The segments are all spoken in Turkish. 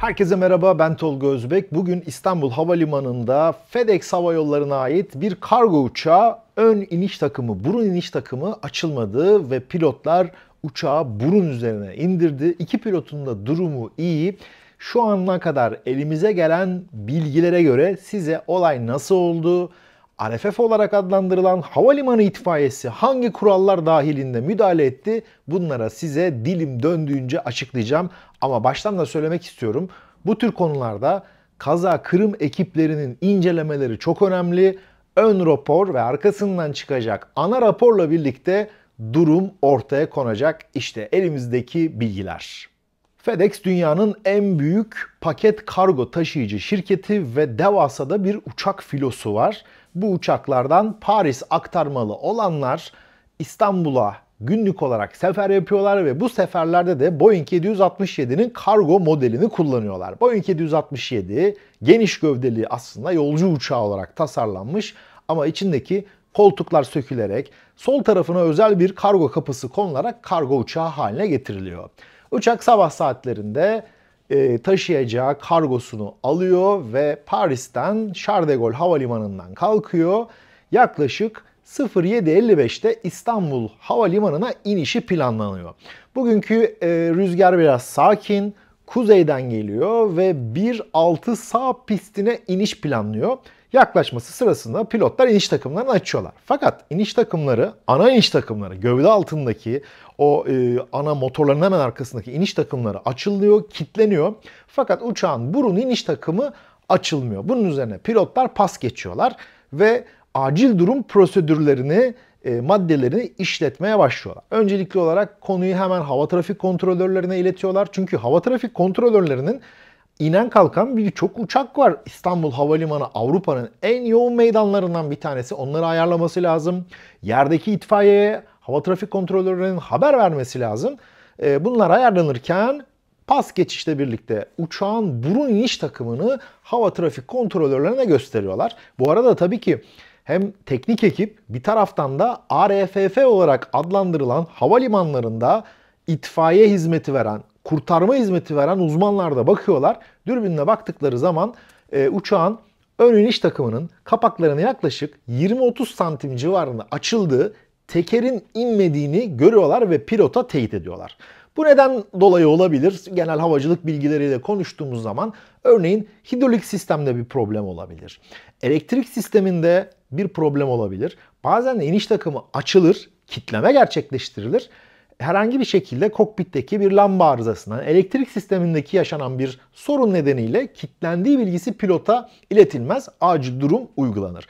Herkese merhaba ben Tolga Özbek. Bugün İstanbul Havalimanı'nda FedEx Hava Yolları'na ait bir kargo uçağı ön iniş takımı, burun iniş takımı açılmadı ve pilotlar uçağı burun üzerine indirdi. İki pilotun da durumu iyi. Şu ana kadar elimize gelen bilgilere göre size olay nasıl oldu, RFF olarak adlandırılan havalimanı itfaiyesi hangi kurallar dahilinde müdahale etti? Bunlara size dilim döndüğünce açıklayacağım. Ama baştan da söylemek istiyorum. Bu tür konularda kaza kırım ekiplerinin incelemeleri çok önemli. Ön rapor ve arkasından çıkacak ana raporla birlikte durum ortaya konacak. İşte elimizdeki bilgiler. FedEx dünyanın en büyük paket kargo taşıyıcı şirketi ve devasa da bir uçak filosu var. Bu uçaklardan Paris aktarmalı olanlar İstanbul'a günlük olarak sefer yapıyorlar ve bu seferlerde de Boeing 767'nin kargo modelini kullanıyorlar. Boeing 767 geniş gövdeli aslında yolcu uçağı olarak tasarlanmış ama içindeki koltuklar sökülerek sol tarafına özel bir kargo kapısı konularak kargo uçağı haline getiriliyor. Uçak sabah saatlerinde e, taşıyacağı kargosunu alıyor ve Paris'ten Charles de Gaulle Havalimanı'ndan kalkıyor. Yaklaşık 07.55'te İstanbul Havalimanı'na inişi planlanıyor. Bugünkü e, rüzgar biraz sakin, kuzeyden geliyor ve 1.6 sağ pistine iniş planlıyor yaklaşması sırasında pilotlar iniş takımlarını açıyorlar. Fakat iniş takımları ana iniş takımları gövde altındaki o e, ana motorların hemen arkasındaki iniş takımları açılıyor, kitleniyor. Fakat uçağın burun iniş takımı açılmıyor. Bunun üzerine pilotlar pas geçiyorlar ve acil durum prosedürlerini e, maddelerini işletmeye başlıyorlar. Öncelikli olarak konuyu hemen hava trafik kontrolörlerine iletiyorlar. Çünkü hava trafik kontrolörlerinin inen kalkan bir çok uçak var. İstanbul Havalimanı Avrupa'nın en yoğun meydanlarından bir tanesi. Onları ayarlaması lazım. Yerdeki itfaiyeye, hava trafik kontrolörlerinin haber vermesi lazım. Ee, bunlar ayarlanırken pas geçişle birlikte uçağın burun iniş takımını hava trafik kontrolörlerine gösteriyorlar. Bu arada tabii ki hem teknik ekip bir taraftan da RFF olarak adlandırılan havalimanlarında itfaiye hizmeti veren kurtarma hizmeti veren uzmanlar da bakıyorlar. Dürbünle baktıkları zaman e, uçağın ön iniş takımının kapaklarına yaklaşık 20-30 santim civarında açıldığı tekerin inmediğini görüyorlar ve pilota teyit ediyorlar. Bu neden dolayı olabilir? Genel havacılık bilgileriyle konuştuğumuz zaman örneğin hidrolik sistemde bir problem olabilir. Elektrik sisteminde bir problem olabilir. Bazen iniş takımı açılır, kitleme gerçekleştirilir herhangi bir şekilde kokpitteki bir lamba arızasına, elektrik sistemindeki yaşanan bir sorun nedeniyle kilitlendiği bilgisi pilota iletilmez. Acil durum uygulanır.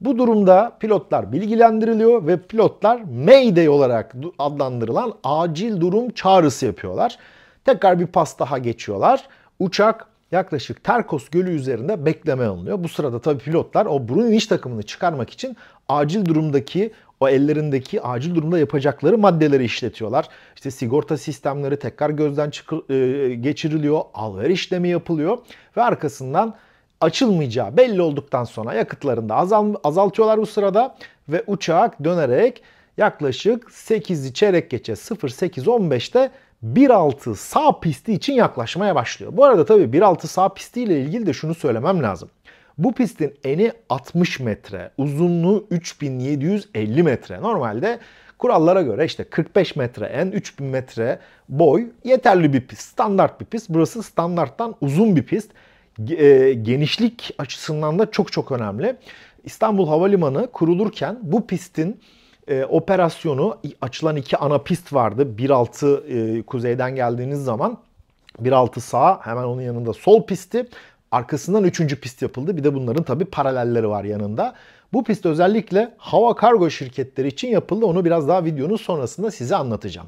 Bu durumda pilotlar bilgilendiriliyor ve pilotlar Mayday olarak adlandırılan acil durum çağrısı yapıyorlar. Tekrar bir pas daha geçiyorlar. Uçak yaklaşık Terkos Gölü üzerinde bekleme alınıyor. Bu sırada tabii pilotlar o iş takımını çıkarmak için acil durumdaki o ellerindeki acil durumda yapacakları maddeleri işletiyorlar. İşte sigorta sistemleri tekrar gözden çıkır, e, geçiriliyor, alveriş işlemi yapılıyor ve arkasından açılmayacağı belli olduktan sonra yakıtlarında da azal, azaltıyorlar bu sırada ve uçak dönerek yaklaşık 8'i çeyrek geçe 08.15'te 1.6 sağ pisti için yaklaşmaya başlıyor. Bu arada tabii 1.6 sağ pisti ile ilgili de şunu söylemem lazım. Bu pistin eni 60 metre, uzunluğu 3750 metre. Normalde kurallara göre işte 45 metre en, 3000 metre boy yeterli bir pist. Standart bir pist. Burası standarttan uzun bir pist. E, genişlik açısından da çok çok önemli. İstanbul Havalimanı kurulurken bu pistin e, operasyonu açılan iki ana pist vardı. 1.6 e, kuzeyden geldiğiniz zaman 1.6 sağ hemen onun yanında sol pisti Arkasından üçüncü pist yapıldı. Bir de bunların tabi paralelleri var yanında. Bu pist özellikle hava kargo şirketleri için yapıldı. Onu biraz daha videonun sonrasında size anlatacağım.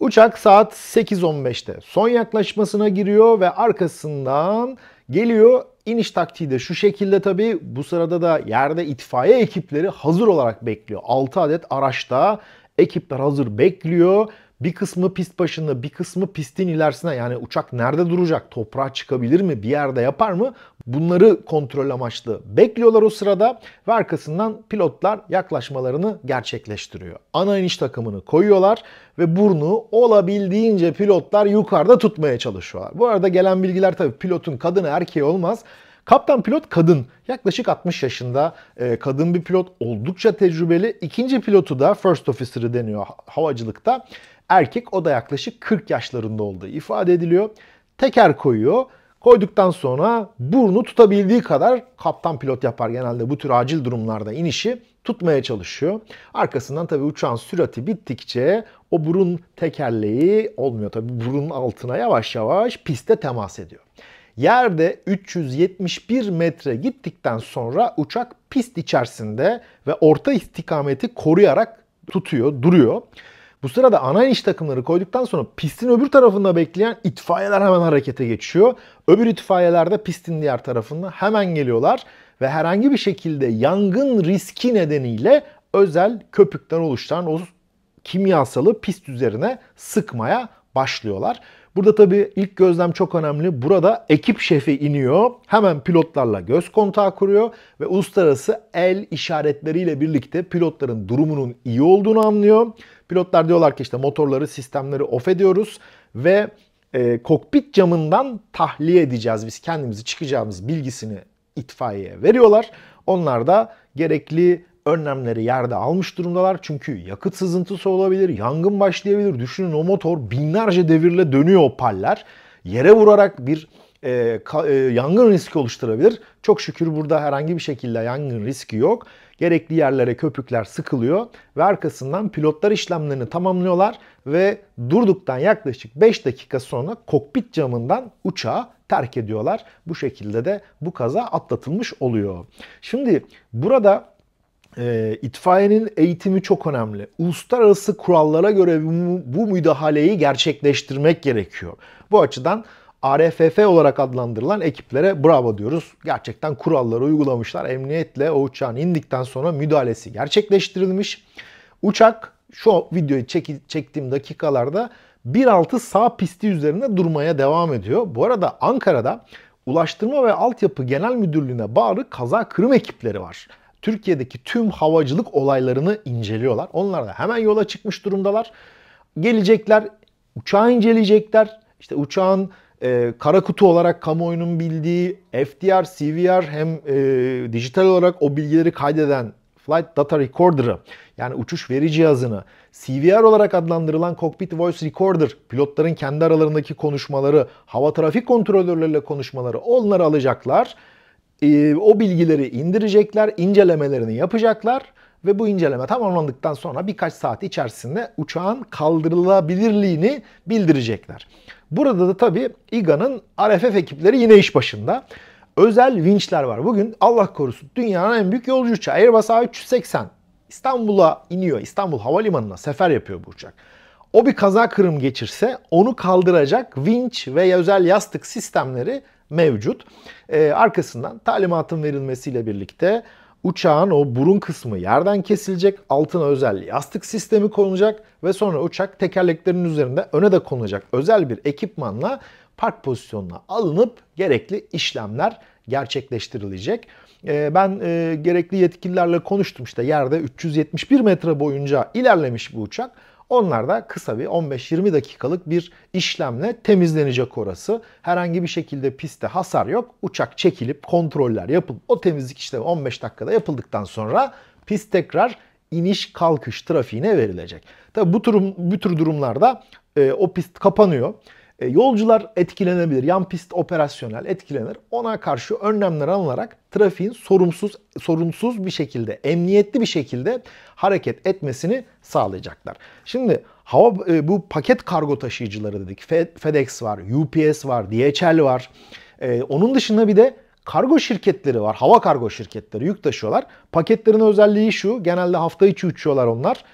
Uçak saat 8.15'te son yaklaşmasına giriyor ve arkasından geliyor. İniş taktiği de şu şekilde tabi bu sırada da yerde itfaiye ekipleri hazır olarak bekliyor. 6 adet araçta ekipler hazır bekliyor bir kısmı pist başında, bir kısmı pistin ilerisine yani uçak nerede duracak, toprağa çıkabilir mi, bir yerde yapar mı? Bunları kontrol amaçlı bekliyorlar o sırada ve arkasından pilotlar yaklaşmalarını gerçekleştiriyor. Ana iniş takımını koyuyorlar ve burnu olabildiğince pilotlar yukarıda tutmaya çalışıyorlar. Bu arada gelen bilgiler tabii pilotun kadını erkeği olmaz. Kaptan pilot kadın. Yaklaşık 60 yaşında e, kadın bir pilot. Oldukça tecrübeli. İkinci pilotu da first officer'ı deniyor havacılıkta. Erkek o da yaklaşık 40 yaşlarında olduğu ifade ediliyor. Teker koyuyor. Koyduktan sonra burnu tutabildiği kadar kaptan pilot yapar genelde bu tür acil durumlarda inişi tutmaya çalışıyor. Arkasından tabii uçağın sürati bittikçe o burun tekerleği olmuyor tabii burun altına yavaş yavaş piste temas ediyor. Yerde 371 metre gittikten sonra uçak pist içerisinde ve orta istikameti koruyarak tutuyor, duruyor. Bu sırada ana iniş takımları koyduktan sonra pistin öbür tarafında bekleyen itfaiyeler hemen harekete geçiyor. Öbür itfaiyeler de pistin diğer tarafında hemen geliyorlar ve herhangi bir şekilde yangın riski nedeniyle özel köpükten oluşan o kimyasalı pist üzerine sıkmaya başlıyorlar. Burada tabii ilk gözlem çok önemli. Burada ekip şefi iniyor. Hemen pilotlarla göz kontağı kuruyor ve uluslararası el işaretleriyle birlikte pilotların durumunun iyi olduğunu anlıyor. Pilotlar diyorlar ki işte motorları, sistemleri off ediyoruz ve e, kokpit camından tahliye edeceğiz. Biz kendimizi çıkacağımız bilgisini itfaiyeye veriyorlar. Onlar da gerekli önlemleri yerde almış durumdalar. Çünkü yakıt sızıntısı olabilir, yangın başlayabilir. Düşünün o motor binlerce devirle dönüyor o paller. Yere vurarak bir e, ka, e, yangın riski oluşturabilir. Çok şükür burada herhangi bir şekilde yangın riski yok. Gerekli yerlere köpükler sıkılıyor ve arkasından pilotlar işlemlerini tamamlıyorlar ve durduktan yaklaşık 5 dakika sonra kokpit camından uçağı terk ediyorlar. Bu şekilde de bu kaza atlatılmış oluyor. Şimdi burada e, itfaiyenin eğitimi çok önemli. Uluslararası kurallara göre bu, bu müdahaleyi gerçekleştirmek gerekiyor. Bu açıdan RFF olarak adlandırılan ekiplere bravo diyoruz. Gerçekten kuralları uygulamışlar. Emniyetle o uçağın indikten sonra müdahalesi gerçekleştirilmiş. Uçak şu videoyu çek çektiğim dakikalarda 1.6 sağ pisti üzerinde durmaya devam ediyor. Bu arada Ankara'da Ulaştırma ve Altyapı Genel Müdürlüğü'ne bağlı kaza kırım ekipleri var. Türkiye'deki tüm havacılık olaylarını inceliyorlar. Onlar da hemen yola çıkmış durumdalar. Gelecekler, uçağı inceleyecekler. İşte uçağın e, kara kutu olarak kamuoyunun bildiği FDR, CVR hem e, dijital olarak o bilgileri kaydeden Flight Data Recorder'ı yani uçuş veri cihazını CVR olarak adlandırılan Cockpit Voice Recorder pilotların kendi aralarındaki konuşmaları, hava trafik kontrolörleriyle konuşmaları onları alacaklar ee, o bilgileri indirecekler, incelemelerini yapacaklar ve bu inceleme tamamlandıktan sonra birkaç saat içerisinde uçağın kaldırılabilirliğini bildirecekler. Burada da tabii Iga'nın RFF ekipleri yine iş başında. Özel vinçler var. Bugün Allah korusun dünyanın en büyük yolcu uçağı Airbus A380 İstanbul'a iniyor. İstanbul Havalimanı'na sefer yapıyor bu uçak. O bir kaza kırım geçirse onu kaldıracak vinç ve özel yastık sistemleri mevcut. E, arkasından talimatın verilmesiyle birlikte uçağın o burun kısmı yerden kesilecek, altına özel yastık sistemi konulacak ve sonra uçak tekerleklerinin üzerinde öne de konulacak özel bir ekipmanla park pozisyonuna alınıp gerekli işlemler gerçekleştirilecek. Ee, ben e, gerekli yetkililerle konuştum işte yerde 371 metre boyunca ilerlemiş bu uçak. Onlar da kısa bir 15-20 dakikalık bir işlemle temizlenecek orası. Herhangi bir şekilde piste hasar yok. Uçak çekilip kontroller yapılıp o temizlik işlemi 15 dakikada yapıldıktan sonra pist tekrar iniş kalkış trafiğine verilecek. Tabi bu, bu tür durumlarda e, o pist kapanıyor. E, yolcular etkilenebilir. Yan pist operasyonel etkilenir. Ona karşı önlemler alınarak trafiğin sorumsuz sorunsuz bir şekilde, emniyetli bir şekilde hareket etmesini sağlayacaklar. Şimdi hava e, bu paket kargo taşıyıcıları dedik. FedEx var, UPS var, DHL var. E, onun dışında bir de kargo şirketleri var. Hava kargo şirketleri yük taşıyorlar. Paketlerin özelliği şu. Genelde hafta içi uçuyorlar onlar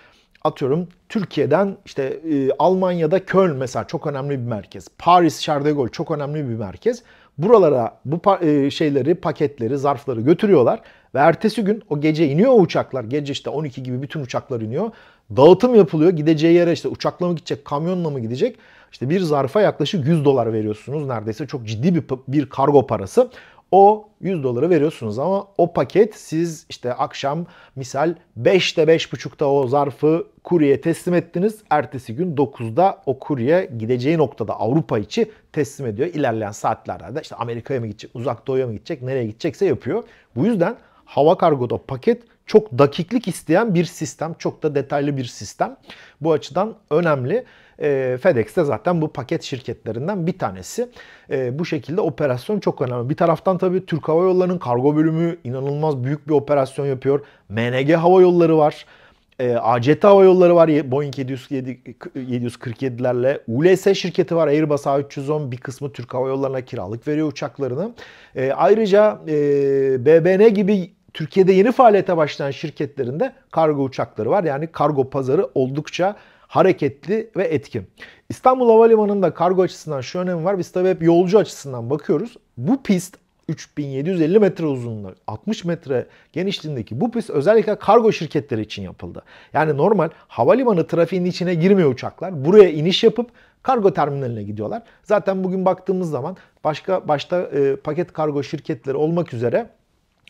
atıyorum Türkiye'den işte e, Almanya'da Köln mesela çok önemli bir merkez. Paris Charles çok önemli bir merkez. Buralara bu e, şeyleri, paketleri, zarfları götürüyorlar ve ertesi gün o gece iniyor o uçaklar. Gece işte 12 gibi bütün uçaklar iniyor. Dağıtım yapılıyor. Gideceği yere işte uçakla mı gidecek, kamyonla mı gidecek? İşte bir zarfa yaklaşık 100 dolar veriyorsunuz. Neredeyse çok ciddi bir, bir kargo parası. O 100 doları veriyorsunuz ama o paket siz işte akşam misal 5'te 5.30'da o zarfı kurye teslim ettiniz. Ertesi gün 9'da o kurye gideceği noktada Avrupa içi teslim ediyor. İlerleyen saatlerde işte Amerika'ya mı gidecek, uzak doğuya mı gidecek, nereye gidecekse yapıyor. Bu yüzden hava kargoda paket çok dakiklik isteyen bir sistem. Çok da detaylı bir sistem. Bu açıdan önemli. E, ee, FedEx de zaten bu paket şirketlerinden bir tanesi. E, bu şekilde operasyon çok önemli. Bir taraftan tabii Türk Hava Yolları'nın kargo bölümü inanılmaz büyük bir operasyon yapıyor. MNG Hava Yolları var. E, ee, ACT Hava Yolları var Boeing 707, 747'lerle. ULS şirketi var Airbus A310 bir kısmı Türk Hava Yolları'na kiralık veriyor uçaklarını. E, ayrıca e, BBN gibi Türkiye'de yeni faaliyete başlayan şirketlerinde kargo uçakları var. Yani kargo pazarı oldukça hareketli ve etkin. İstanbul Havalimanı'nda kargo açısından şu önemi var. Biz tabii hep yolcu açısından bakıyoruz. Bu pist 3750 metre uzunluğunda, 60 metre genişliğindeki bu pist özellikle kargo şirketleri için yapıldı. Yani normal havalimanı trafiğinin içine girmiyor uçaklar. Buraya iniş yapıp kargo terminaline gidiyorlar. Zaten bugün baktığımız zaman başka başta e, paket kargo şirketleri olmak üzere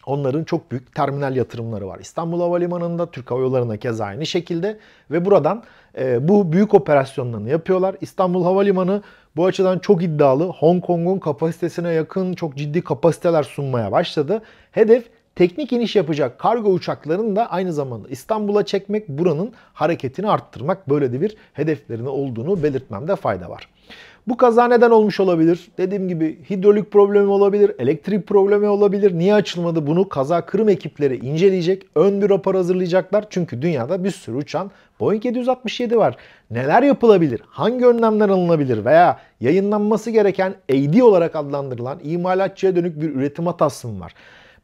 Onların çok büyük terminal yatırımları var. İstanbul Havalimanı'nda, Türk Hava Yolları'na keza aynı şekilde ve buradan e, bu büyük operasyonlarını yapıyorlar. İstanbul Havalimanı bu açıdan çok iddialı. Hong Kong'un kapasitesine yakın çok ciddi kapasiteler sunmaya başladı. Hedef teknik iniş yapacak kargo uçaklarını da aynı zamanda İstanbul'a çekmek, buranın hareketini arttırmak böyle de bir hedeflerinin olduğunu belirtmemde fayda var. Bu kaza neden olmuş olabilir? Dediğim gibi hidrolik problemi olabilir, elektrik problemi olabilir. Niye açılmadı? Bunu kaza kırım ekipleri inceleyecek, ön bir rapor hazırlayacaklar. Çünkü dünyada bir sürü uçan Boeing 767 var. Neler yapılabilir? Hangi önlemler alınabilir? Veya yayınlanması gereken AD olarak adlandırılan imalatçıya dönük bir üretim hatası mı var?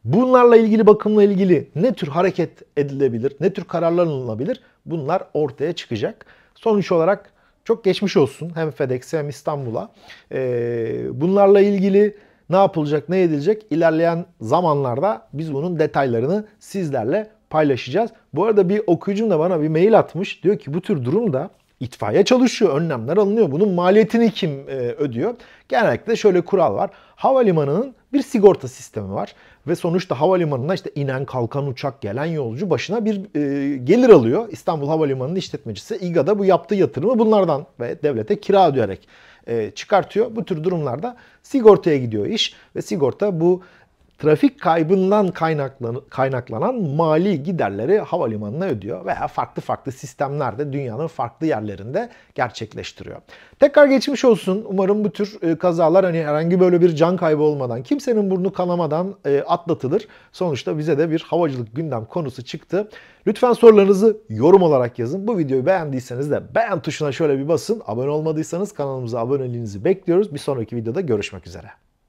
Bunlarla ilgili bakımla ilgili ne tür hareket edilebilir, ne tür kararlar alınabilir? Bunlar ortaya çıkacak. Sonuç olarak çok geçmiş olsun hem FedEx'e hem İstanbul'a. Ee, bunlarla ilgili ne yapılacak, ne edilecek ilerleyen zamanlarda biz bunun detaylarını sizlerle paylaşacağız. Bu arada bir okuyucum da bana bir mail atmış. Diyor ki bu tür durumda itfaiye çalışıyor, önlemler alınıyor. Bunun maliyetini kim e, ödüyor? Genellikle şöyle kural var. Havalimanının bir sigorta sistemi var ve sonuçta havalimanına işte inen, kalkan uçak, gelen yolcu başına bir e, gelir alıyor. İstanbul Havalimanı'nın işletmecisi İGA'da bu yaptığı yatırımı bunlardan ve devlete kira ödeyerek e, çıkartıyor. Bu tür durumlarda sigortaya gidiyor iş ve sigorta bu trafik kaybından kaynaklanan, kaynaklanan mali giderleri havalimanına ödüyor veya farklı farklı sistemlerde dünyanın farklı yerlerinde gerçekleştiriyor. Tekrar geçmiş olsun. Umarım bu tür e, kazalar hani herhangi böyle bir can kaybı olmadan, kimsenin burnu kanamadan e, atlatılır. Sonuçta bize de bir havacılık gündem konusu çıktı. Lütfen sorularınızı yorum olarak yazın. Bu videoyu beğendiyseniz de beğen tuşuna şöyle bir basın. Abone olmadıysanız kanalımıza aboneliğinizi bekliyoruz. Bir sonraki videoda görüşmek üzere.